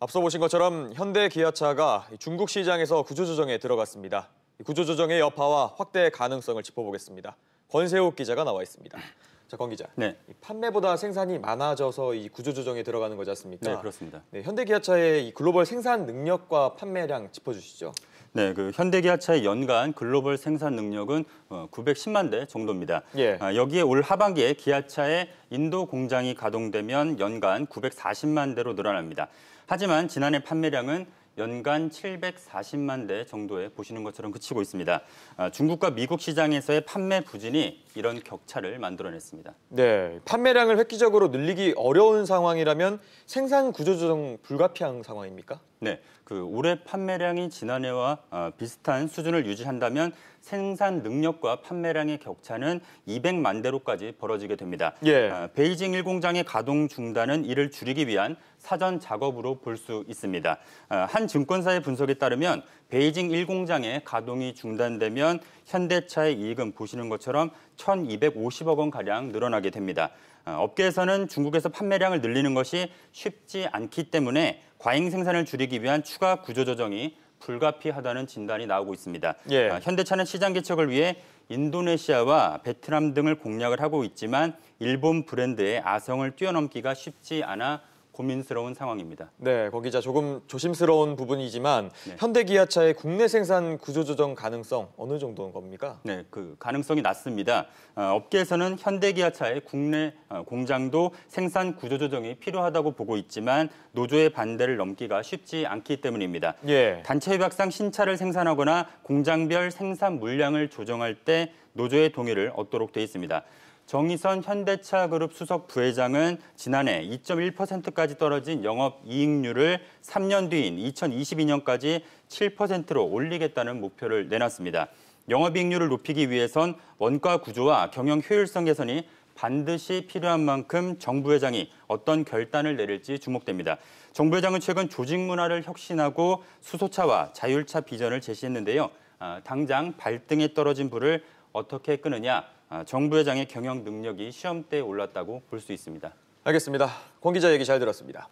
앞서 보신 것처럼 현대 기아차가 중국 시장에서 구조조정에 들어갔습니다. 구조조정의 여파와 확대 가능성을 짚어보겠습니다. 권세욱 기자가 나와 있습니다. 자, 권 기자. 네. 판매보다 생산이 많아져서 이 구조조정에 들어가는 거지 않습니까? 네, 그렇습니다. 네, 현대기아차의 이 글로벌 생산 능력과 판매량 짚어주시죠. 네, 그 현대기아차의 연간 글로벌 생산 능력은 910만 어, 대 정도입니다. 예. 아, 여기에 올 하반기에 기아차의 인도 공장이 가동되면 연간 940만 대로 늘어납니다. 하지만 지난해 판매량은 연간 740만 대 정도에 보시는 것처럼 그치고 있습니다. 아, 중국과 미국 시장에서의 판매 부진이 이런 격차를 만들어냈습니다. 네, 판매량을 획기적으로 늘리기 어려운 상황이라면 생산 구조 조정 불가피한 상황입니까? 네, 그 올해 판매량이 지난해와 어, 비슷한 수준을 유지한다면 생산 능력과 판매량의 격차는 200만 대로까지 벌어지게 됩니다. 예. 어, 베이징 1공장의 가동 중단은 이를 줄이기 위한 사전 작업으로 볼 수 있습니다. 어, 한 증권사의 분석에 따르면 베이징 1공장의 가동이 중단되면 현대차의 이익은 보시는 것처럼 1,250억 원가량 늘어나게 됩니다. 어, 업계에서는 중국에서 판매량을 늘리는 것이 쉽지 않기 때문에 과잉 생산을 줄이기 위한 추가 구조조정이 불가피하다는 진단이 나오고 있습니다. 예. 어, 현대차는 시장 개척을 위해 인도네시아와 베트남 등을 공략을 하고 있지만 일본 브랜드의 아성을 뛰어넘기가 쉽지 않아 고민스러운 상황입니다. 네, 거 기자 조금 조심스러운 부분이지만 네. 현대기아차의 국내 생산 구조조정 가능성 어느 정도인 겁니까? 네, 그 가능성이 낮습니다. 어, 업계에서는 현대기아차의 국내 어, 공장도 생산 구조조정이 필요하다고 보고 있지만 노조의 반대를 넘기가 쉽지 않기 때문입니다. 예. 단체 협약상 신차를 생산하거나 공장별 생산 물량을 조정할 때 노조의 동의를 얻도록 돼 있습니다. 정의선 현대차그룹 수석 부회장은 지난해 2.1%까지 떨어진 영업이익률을 3년 뒤인 2022년까지 7%로 올리겠다는 목표를 내놨습니다. 영업이익률을 높이기 위해선 원가 구조와 경영 효율성 개선이 반드시 필요한 만큼 정부 회장이 어떤 결단을 내릴지 주목됩니다. 정부 회장은 최근 조직 문화를 혁신하고 수소차와 자율차 비전을 제시했는데요. 아, 당장 발등에 떨어진 불을 어떻게 끄느냐 아, 정부 회장의 경영 능력이 시험대에 올랐다고 볼 수 있습니다. 알겠습니다. 권 기자 얘기 잘 들었습니다.